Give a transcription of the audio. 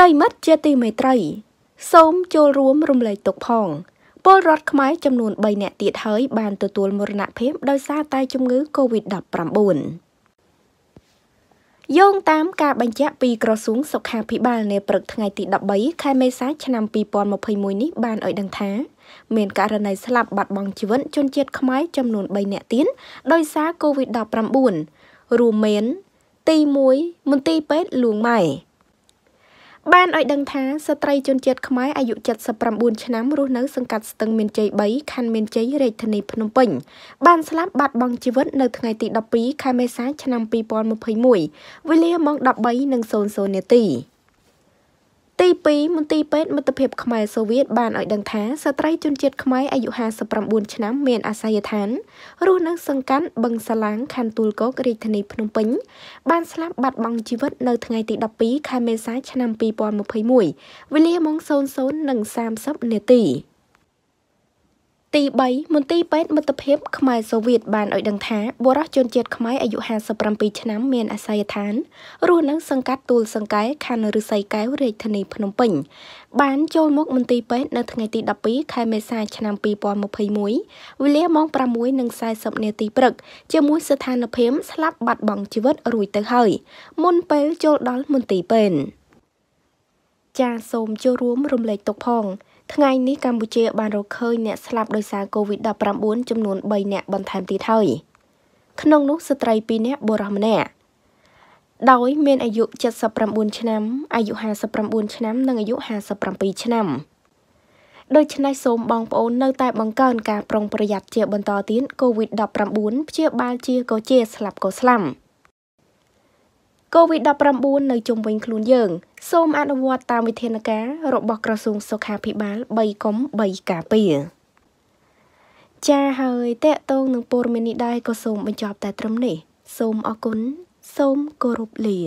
ប្រិមិត្តជាទីមេត្រី សូមចូលរួមរំលែកទុកផងពលរដ្ឋខ្មែរចំនួន3នាក់ទៀតហើយបានទទួលមរណភាពដោយសារតែជំងឺ Covid-19 យោងតាមការបញ្ជាក់ពីក្រសួងសុខាភិបាលនៅព្រឹកថ្ងៃទី13ខែមេសាឆ្នាំ2021នេះបានឲ្យដឹងថា មានករណីស្លាប់បាត់បង់ជីវិតជនជាតិខ្មែរចំនួន3នាក់ទៀតដោយសារ Covid-19 រួមមានទី1មន្ទីរពេទ្យលួងម៉ែបានឲ្យដឹងថាស្ត្រីជនជាតិខ្មែរអាយុ79ឆ្នាំរស់នៅសង្កាត់ស្ទឹងមានជ័យ3ខណ្ឌមានជ័យរាជធានីភ្នំពេញបានស្លាប់បាត់បង់ជីវិតនៅថ្ងៃទី12ខែមេសាឆ្នាំ2021វេលាម៉ោង13:00នាទីទី2មន្ទីរពេទ្យមិត្តភាពខ្មែរសូវៀតបានឲ្យដឹងថាស្ត្រីជនជាតិខ្មែរអាយុ59ឆ្នាំមានអាសយដ្ឋានរស់នៅសង្កាត់បឹងសាឡាងខណ្ឌទួលគោករាជធានីភ្នំពេញបានស្លាប់បាត់បង់ជីវិតនៅថ្ងៃទី12ខែមេសាឆ្នាំ2021វេលាម៉ោង00:30នាទីទី3មន្ទីរពេទ្យមិត្តភាពខ្មែរសូវៀតបានឲ្យដឹងថាបុរសជនជាតិខ្មែរអាយុ57ឆ្នាំមានអាសយដ្ឋានរស់នៅសង្កាត់ទួលសង្កែខណ្ឌឫស្សីកែវរាជធានីភ្នំពេញ បានចូលមកមន្ទីរពេទ្យនៅថ្ងៃទី12ខែមេសា ឆ្នាំ2021វេលាម៉ោង6:40នាទីព្រឹក ជាមួយស្ថានភាពស្លាប់បាត់បង់ជីវិតរួចទៅហើយ មុនពេលចូលដល់មន្ទីរពេទ្យចាសូមចូលរួមរំលែកទុកផងថ្ងៃនេះកម្ពុជាបានរកឃើញអ្នកស្លាប់ដោយសារ COVID-19 ចំនួន3អ្នកបន្ថែមទៀតហើយក្នុងនោះស្ត្រី2អ្នកបុរសម្នាក់ដោយមានអាយុ79ឆ្នាំអាយុ59ឆ្នាំ និងអាយុ57ឆ្នាំដូច្នេះសូមបងប្អូននៅតែបង្កើនការប្រុងប្រយ័ត្នជាបន្តទៀត COVID-19 ព្យាបាលជាក៏ជាស្លាប់ក៏ស្លាប់ COVID-19 នៅជុំវិញខ្លួនយើងសូមអនុវត្តតាមវិធានការរបស់ក្រសួងសុខាភិបាល3កុំ3ការពារចាហើយតកតងនឹងព័ត៌មាននេះដែរក៏សូមបញ្ចប់តែត្រឹមនេះ សូមអរគុណសូមគោរពលា